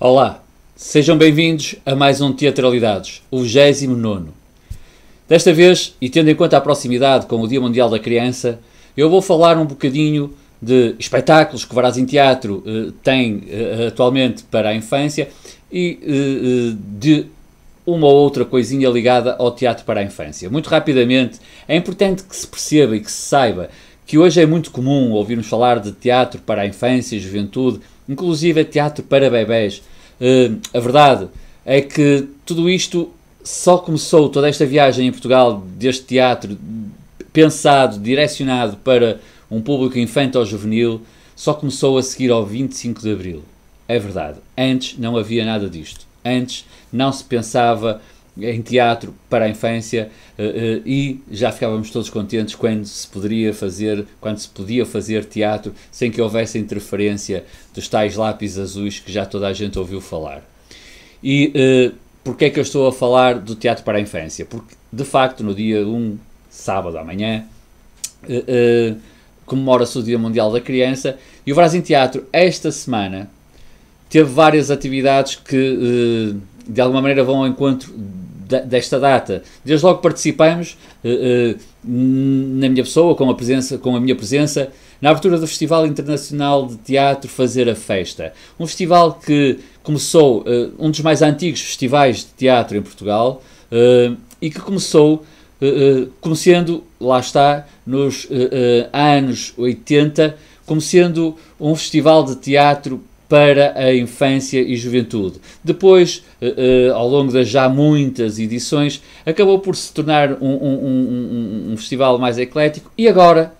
Olá, sejam bem-vindos a mais um Teatralidades, o 29. Desta vez, e tendo em conta a proximidade com o Dia Mundial da Criança, eu vou falar um bocadinho de espetáculos que o Varazim Teatro eh, tem eh, atualmente para a infância e eh, eh, de uma ou outra coisinha ligada ao teatro para a infância. Muito rapidamente, é importante que se perceba e que se saiba que hoje é muito comum ouvirmos falar de teatro para a infância e juventude, inclusive é teatro para bebés. Uh, a verdade é que tudo isto só começou, toda esta viagem em Portugal deste teatro pensado, direcionado para um público infantil ou juvenil, só começou a seguir ao 25 de Abril. É verdade. Antes não havia nada disto. Antes não se pensava em teatro para a infância eh, eh, e já ficávamos todos contentes quando se poderia fazer, quando se podia fazer teatro sem que houvesse interferência dos tais lápis azuis que já toda a gente ouviu falar. E eh, que é que eu estou a falar do teatro para a infância? Porque de facto no dia 1, sábado amanhã, comemora-se o Dia Mundial da Criança e o Brasil Teatro esta semana teve várias atividades que de alguma maneira vão ao encontro desta data. Desde logo participamos, eh, eh, na minha pessoa, com a, presença, com a minha presença, na abertura do Festival Internacional de Teatro Fazer a Festa. Um festival que começou, eh, um dos mais antigos festivais de teatro em Portugal, e que começou como sendo, lá está, nos anos 80, como sendo um festival de teatro para a infância e juventude. Depois, eh, eh, ao longo das já muitas edições, acabou por se tornar um, um, um, um, festival mais eclético e agora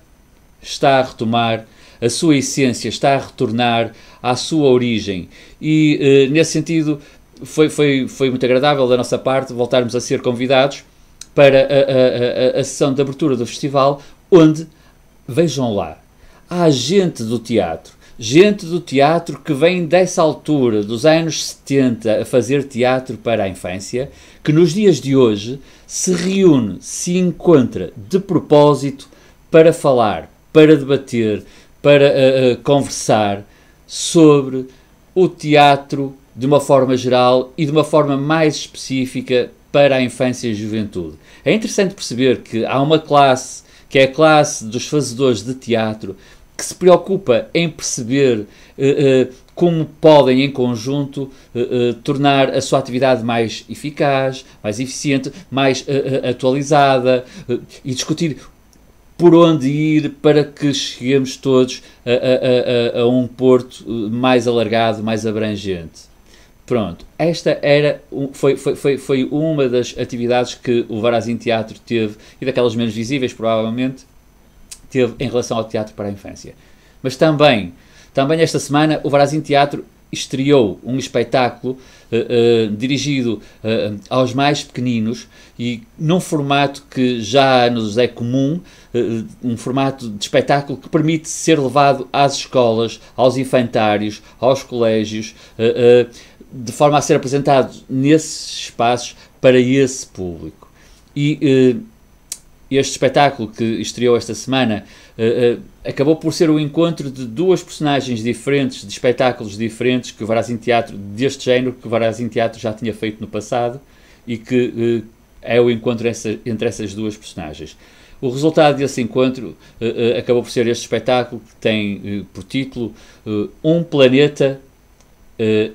está a retomar a sua essência, está a retornar à sua origem. E eh, nesse sentido, foi, foi, foi muito agradável da nossa parte voltarmos a ser convidados para a, a, a, a sessão de abertura do festival, onde, vejam lá, há gente do teatro gente do teatro que vem dessa altura, dos anos 70, a fazer teatro para a infância, que nos dias de hoje se reúne, se encontra de propósito para falar, para debater, para uh, uh, conversar sobre o teatro de uma forma geral e de uma forma mais específica para a infância e a juventude. É interessante perceber que há uma classe, que é a classe dos fazedores de teatro, que se preocupa em perceber uh, uh, como podem, em conjunto, uh, tornar a sua atividade mais eficaz, mais eficiente, mais atualizada e discutir por onde ir para que cheguemos todos a, a, a, a um porto mais alargado, mais abrangente. Pronto, esta era, foi, foi, foi, foi uma das atividades que o Varazim Teatro teve e daquelas menos visíveis, provavelmente, teve em relação ao teatro para a infância. Mas também, também esta semana, o Varazim Teatro estreou um espetáculo uh, uh, dirigido uh, aos mais pequeninos e num formato que já nos é comum, um formato de espetáculo que permite ser levado às escolas, aos infantários, aos colégios, de forma a ser apresentado nesses espaços para esse público. E este espetáculo que estreou esta semana uh, uh, acabou por ser o encontro de duas personagens diferentes, de espetáculos diferentes que o Varazim Teatro, deste género que o Varazim Teatro já tinha feito no passado e que uh, é o encontro essa, entre essas duas personagens. O resultado desse encontro acabou por ser este espetáculo que tem por título Um Planeta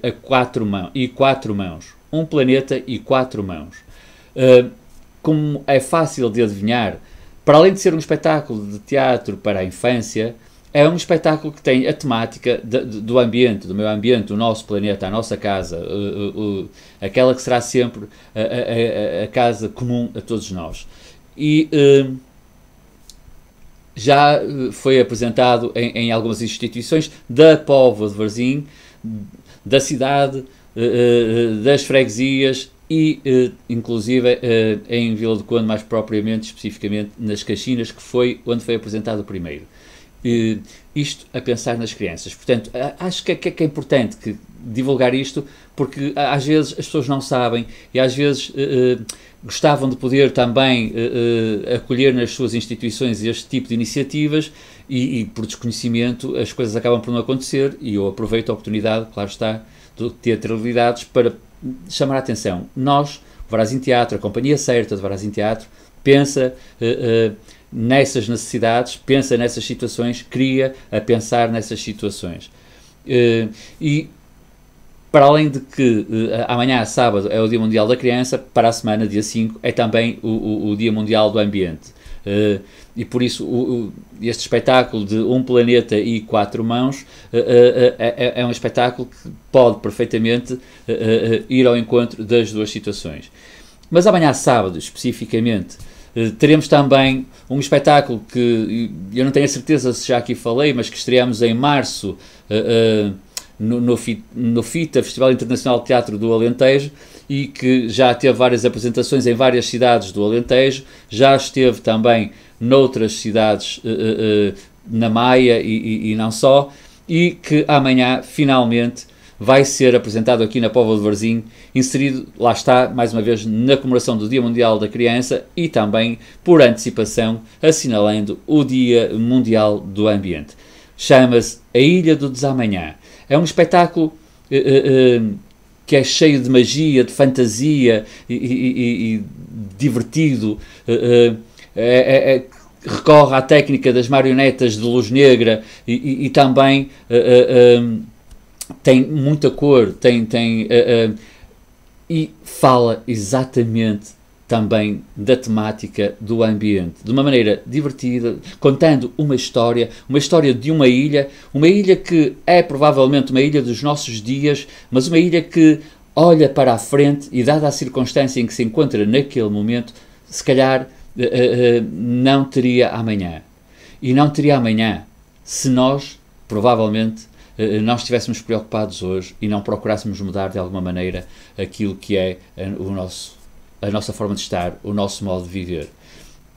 a quatro mãos, e Quatro Mãos. Um Planeta e Quatro Mãos como é fácil de adivinhar, para além de ser um espetáculo de teatro para a infância, é um espetáculo que tem a temática de, de, do ambiente, do meu ambiente, do nosso planeta, a nossa casa, aquela que será sempre a, a, a, casa comum a todos nós. E uh, já eh, foi apresentado em, em, algumas instituições da Póvoa de Varzim, da cidade, uh, das freguesias, e eh, inclusive eh, em Vila do Conde, mais propriamente, especificamente nas Caxinas, que foi onde foi apresentado o primeiro. isto a pensar nas crianças. Portanto, acho é, que é, que é importante que divulgar isto, porque às vezes as pessoas não sabem e às vezes eh, gostavam de poder também acolher nas suas instituições este tipo de iniciativas e, e, por desconhecimento as coisas acabam por não acontecer e eu aproveito a oportunidade, claro está, de ter teatralidades para chamar a atenção. Nós, o Varazim Teatro, a Companhia Certa do Varazim Teatro, pensa uh, uh, nessas necessidades, pensa nessas situações, cria a pensar nessas situações. Uh, e para além de que uh, amanhã, sábado, é o Dia Mundial da Criança, para a semana, dia 5, é também o, o, o Dia Mundial do Ambiente. Uh, e por isso o, o, este espetáculo de um planeta e quatro mãos uh, uh, é, é, um espetáculo que pode perfeitamente ir ao encontro das duas situações. Mas amanhã sábado, especificamente, teremos também um espetáculo que eu não tenho a certeza se já aqui falei, mas que estreamos em março no, no, no FITA, Festival Internacional de Teatro do Alentejo, e que já teve várias apresentações em várias cidades do Alentejo, já esteve também noutras cidades, uh, uh, na Maia e, e, e, não só, e que amanhã, finalmente, vai ser apresentado aqui na Póvoa de Varzim, inserido, lá está, mais uma vez, na comemoração do Dia Mundial da Criança e também, por antecipação, assinalando o Dia Mundial do Ambiente. Chama-se A Ilha do Desamanhã é um espetáculo uh, uh, que é cheio de magia, de fantasia e, e, e divertido. Uh, é, é, recorre à técnica das marionetas de luz negra e, e também tem muita cor, tem, tem e fala exatamente também da temática do ambiente, de uma maneira divertida, contando uma história, uma história de uma ilha, uma ilha que é provavelmente uma ilha dos nossos dias, mas uma ilha que olha para a frente e, dada a circunstância em que se encontra naquele momento, se calhar eh, eh, eh, não teria amanhã. E não teria amanhã se nós, provavelmente, nós estivéssemos preocupados hoje e não procurássemos mudar de alguma maneira aquilo que é o nosso a nossa forma de estar, o nosso modo de viver.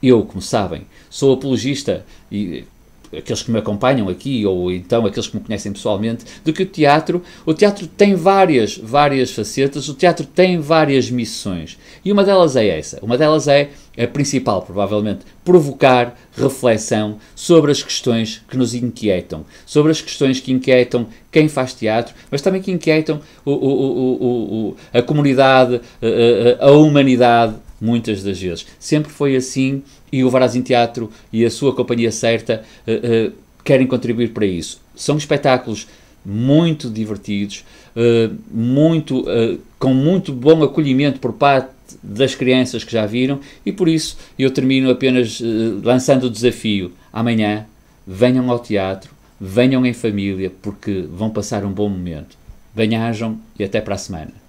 Eu, como sabem, sou apologista e aqueles que me acompanham aqui ou então aqueles que me conhecem pessoalmente, de que o teatro, o teatro tem várias, várias facetas, o teatro tem várias missões. E uma delas é essa. Uma delas é a principal, provavelmente, provocar reflexão sobre as questões que nos inquietam, sobre as questões que inquietam quem faz teatro, mas também que inquietam o, o, o, a comunidade, a, eh, eh, eh, a humanidade muitas das vezes. Sempre foi assim e o Varazim Teatro e a sua companhia certa uh, uh, querem contribuir para isso. São espetáculos muito divertidos, uh, muito, com muito bom acolhimento por parte das crianças que já viram e por isso eu termino apenas lançando o desafio. Amanhã venham ao teatro, venham em família porque vão passar um bom momento. Venham e até para a semana.